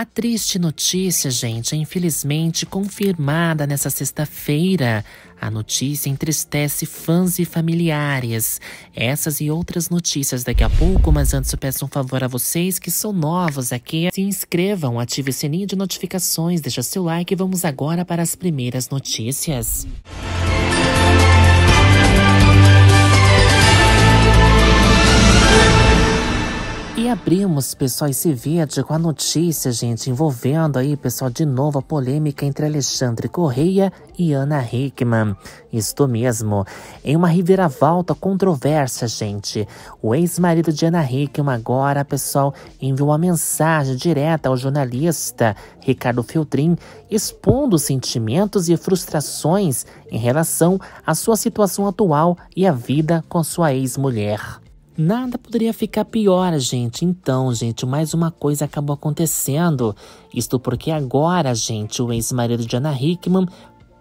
A triste notícia, gente, é infelizmente confirmada nessa sexta-feira. A notícia entristece fãs e familiares. Essas e outras notícias daqui a pouco, mas antes eu peço um favor a vocês que são novos aqui. Se inscrevam, ative o sininho de notificações, deixa seu like e vamos agora para as primeiras notícias. abrimos, pessoal, esse vídeo com a notícia, gente, envolvendo aí, pessoal, de novo a polêmica entre Alexandre Correia e Ana Hickman. Isto mesmo. Em uma reviravolta controversa, gente, o ex-marido de Ana Hickman agora, pessoal, enviou uma mensagem direta ao jornalista Ricardo Feltrin, expondo sentimentos e frustrações em relação à sua situação atual e à vida com sua ex-mulher. Nada poderia ficar pior, gente. Então, gente, mais uma coisa acabou acontecendo. Isto porque agora, gente, o ex-marido de Ana Hickman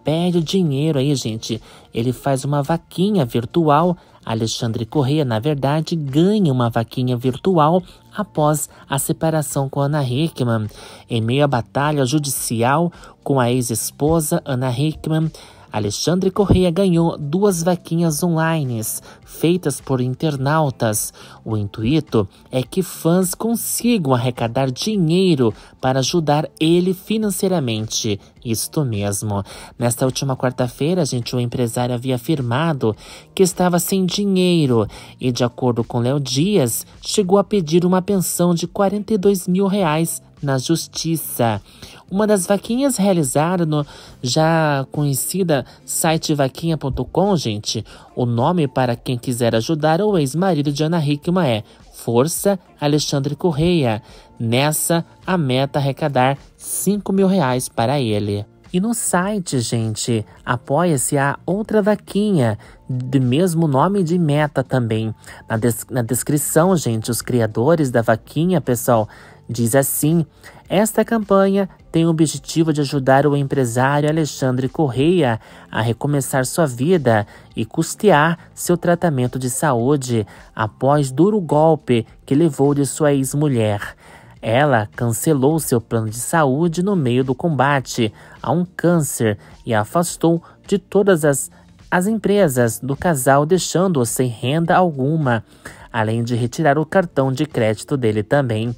pede dinheiro aí, gente. Ele faz uma vaquinha virtual. Alexandre Corrêa, na verdade, ganha uma vaquinha virtual após a separação com Ana Hickman. Em meio à batalha judicial com a ex-esposa, Ana Hickman Alexandre Correia ganhou duas vaquinhas online feitas por internautas. O intuito é que fãs consigam arrecadar dinheiro para ajudar ele financeiramente. Isto mesmo. Nesta última quarta-feira, gente, o empresário havia afirmado que estava sem dinheiro e, de acordo com Léo Dias, chegou a pedir uma pensão de 42 mil reais na justiça. Uma das vaquinhas realizada no já conhecida site vaquinha.com, gente, o nome para quem quiser ajudar é o ex-marido de Ana Hickman é Força Alexandre Correia. Nessa, a meta é arrecadar 5 mil reais para ele. E no site, gente, apoia-se a outra vaquinha, de mesmo nome de meta também. Na, des na descrição, gente, os criadores da vaquinha, pessoal, Diz assim: Esta campanha tem o objetivo de ajudar o empresário Alexandre Correia a recomeçar sua vida e custear seu tratamento de saúde após duro golpe que levou de sua ex-mulher. Ela cancelou seu plano de saúde no meio do combate a um câncer e afastou de todas as, as empresas do casal, deixando-o sem renda alguma, além de retirar o cartão de crédito dele também.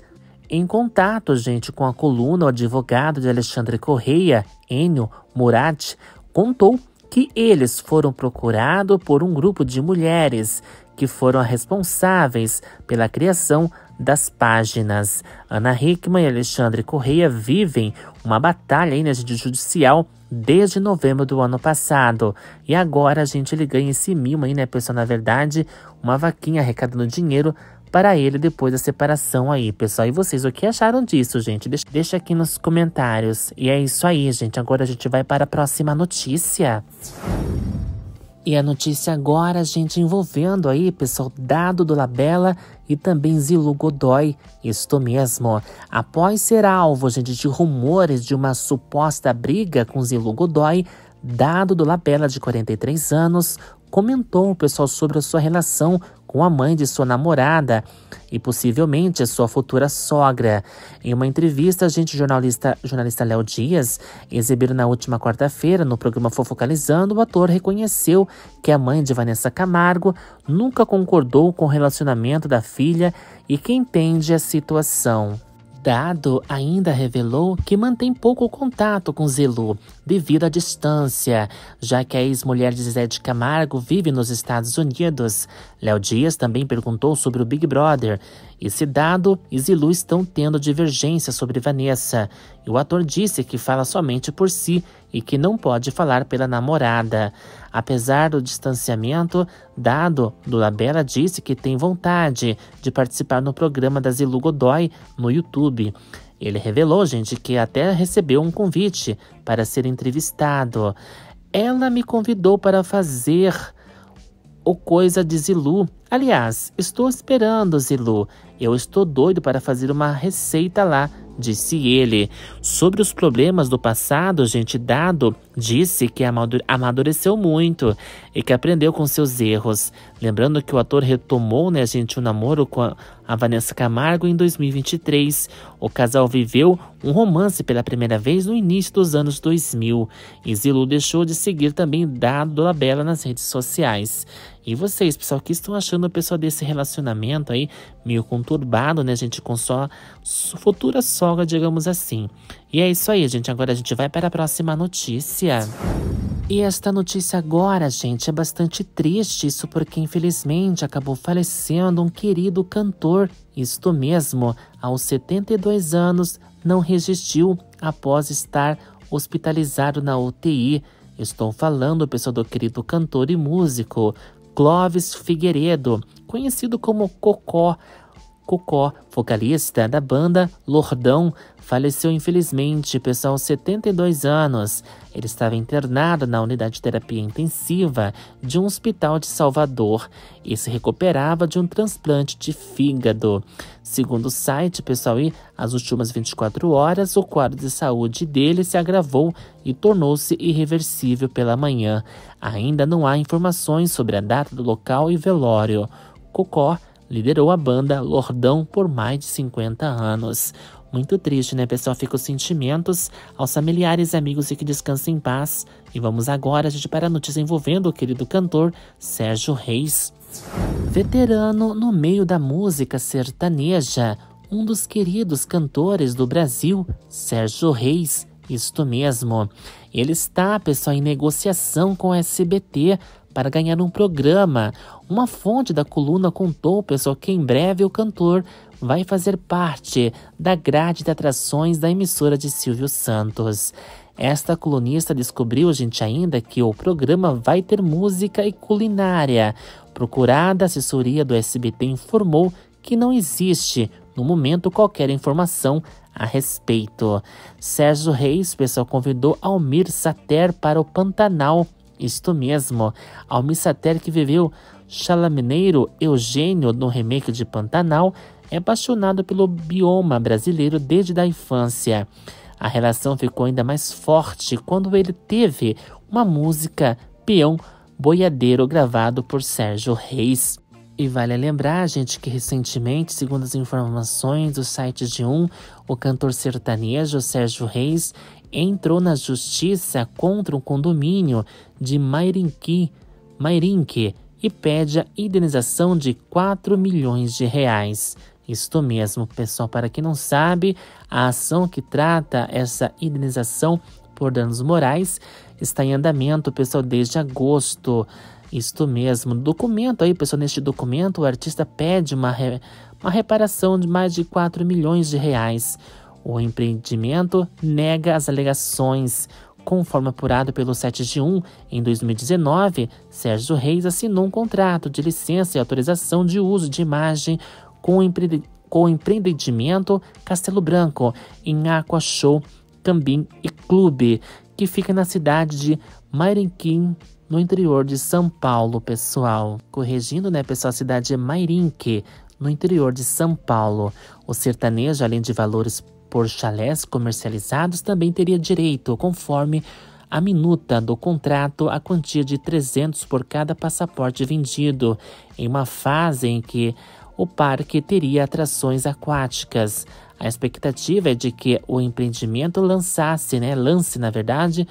Em contato, gente, com a coluna, o advogado de Alexandre Correia, Enio Murat, contou que eles foram procurados por um grupo de mulheres que foram responsáveis pela criação das páginas. Ana Hickman e Alexandre Correia vivem uma batalha aí na né, judicial desde novembro do ano passado. E agora a gente ele ganha esse mimo aí, né, pessoal? Na verdade, uma vaquinha arrecadando dinheiro para ele depois da separação aí, pessoal. E vocês, o que acharam disso, gente? Deixa aqui nos comentários. E é isso aí, gente. Agora a gente vai para a próxima notícia. E a notícia agora, gente, envolvendo aí, pessoal, Dado do Labella e também Zilu Godoy. Isto mesmo. Após ser alvo, gente, de rumores de uma suposta briga com Zilu Godoy, Dado do Labella, de 43 anos, comentou, pessoal, sobre a sua relação com a mãe de sua namorada e possivelmente sua futura sogra. Em uma entrevista, agente jornalista Léo Dias, exibido na última quarta-feira no programa Fofocalizando, o ator reconheceu que a mãe de Vanessa Camargo nunca concordou com o relacionamento da filha e que entende a situação. Dado ainda revelou que mantém pouco contato com Zelu, devido à distância, já que a ex-mulher de Zé de Camargo vive nos Estados Unidos. Léo Dias também perguntou sobre o Big Brother e se Dado e Zilu estão tendo divergência sobre Vanessa. E o ator disse que fala somente por si e que não pode falar pela namorada. Apesar do distanciamento, Dado do Labela disse que tem vontade de participar no programa da Zilu Godoy no YouTube. Ele revelou, gente, que até recebeu um convite para ser entrevistado. Ela me convidou para fazer o Coisa de Zilu. Aliás, estou esperando, Zilu. Eu estou doido para fazer uma receita lá, disse ele. Sobre os problemas do passado, gente, Dado disse que amadureceu muito e que aprendeu com seus erros. Lembrando que o ator retomou, né, gente, o um namoro com a Vanessa Camargo em 2023. O casal viveu um romance pela primeira vez no início dos anos 2000. E Zilu deixou de seguir também Dado Bela nas redes sociais. E vocês, pessoal, que estão achando a pessoa desse relacionamento aí meio conturbado, né, gente? Com só futura sogra, digamos assim. E é isso aí, gente. Agora a gente vai para a próxima notícia. E esta notícia agora, gente, é bastante triste, isso porque infelizmente acabou falecendo um querido cantor, isto mesmo, aos 72 anos, não resistiu após estar hospitalizado na UTI. Estou falando, pessoal, do querido cantor e músico Clóvis Figueiredo, conhecido como Cocó, Cocó, vocalista da banda Lordão, faleceu infelizmente, pessoal, 72 anos. Ele estava internado na unidade de terapia intensiva de um hospital de Salvador e se recuperava de um transplante de fígado. Segundo o site, pessoal, e as últimas 24 horas, o quadro de saúde dele se agravou e tornou-se irreversível pela manhã. Ainda não há informações sobre a data do local e velório. Cocó liderou a banda Lordão por mais de 50 anos. Muito triste, né, pessoal? Fica os sentimentos aos familiares e amigos e que descansem em paz. E vamos agora, a gente, para a notícia envolvendo o querido cantor Sérgio Reis. Veterano no meio da música sertaneja, um dos queridos cantores do Brasil, Sérgio Reis, isto mesmo. Ele está, pessoal, em negociação com a SBT para ganhar um programa. Uma fonte da coluna contou, pessoal, que em breve o cantor vai fazer parte da grade de atrações da emissora de Silvio Santos. Esta colunista descobriu, gente, ainda que o programa vai ter música e culinária. Procurada, a assessoria do SBT informou que não existe, no momento, qualquer informação a respeito. Sérgio Reis, pessoal, convidou Almir Sater para o Pantanal isto mesmo, Almissater que viveu Chalamineiro Eugênio no remake de Pantanal é apaixonado pelo bioma brasileiro desde a infância. A relação ficou ainda mais forte quando ele teve uma música Peão Boiadeiro gravado por Sérgio Reis. E vale lembrar, gente, que recentemente, segundo as informações do site de um, o cantor sertanejo Sérgio Reis, entrou na justiça contra o condomínio de Mairinque, Mairinque e pede a indenização de 4 milhões de reais. Isto mesmo, pessoal, para quem não sabe, a ação que trata essa indenização por danos morais está em andamento, pessoal, desde agosto. Isto mesmo, documento aí, pessoal, neste documento o artista pede uma, re... uma reparação de mais de 4 milhões de reais. O empreendimento nega as alegações. Conforme apurado pelo 7 de 1, em 2019, Sérgio Reis assinou um contrato de licença e autorização de uso de imagem com o, empre... com o empreendimento Castelo Branco, em Aqua Show, Cambim e Clube, que fica na cidade de Mairinquim, no interior de São Paulo, pessoal. Corrigindo, né, pessoal, a cidade é Mairinque, no interior de São Paulo. O sertanejo, além de valores por chalés comercializados também teria direito, conforme a minuta do contrato, a quantia de 300 por cada passaporte vendido, em uma fase em que o parque teria atrações aquáticas. A expectativa é de que o empreendimento lançasse, né, lance na verdade,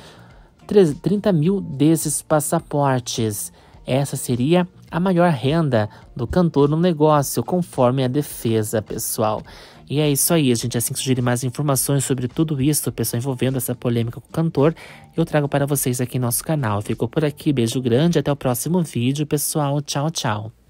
30 mil desses passaportes. Essa seria a maior renda do cantor no negócio, conforme a defesa pessoal. E é isso aí, gente. Assim que surgirem mais informações sobre tudo isso, pessoal envolvendo essa polêmica com o cantor, eu trago para vocês aqui em nosso canal. Ficou por aqui, beijo grande, até o próximo vídeo, pessoal. Tchau, tchau.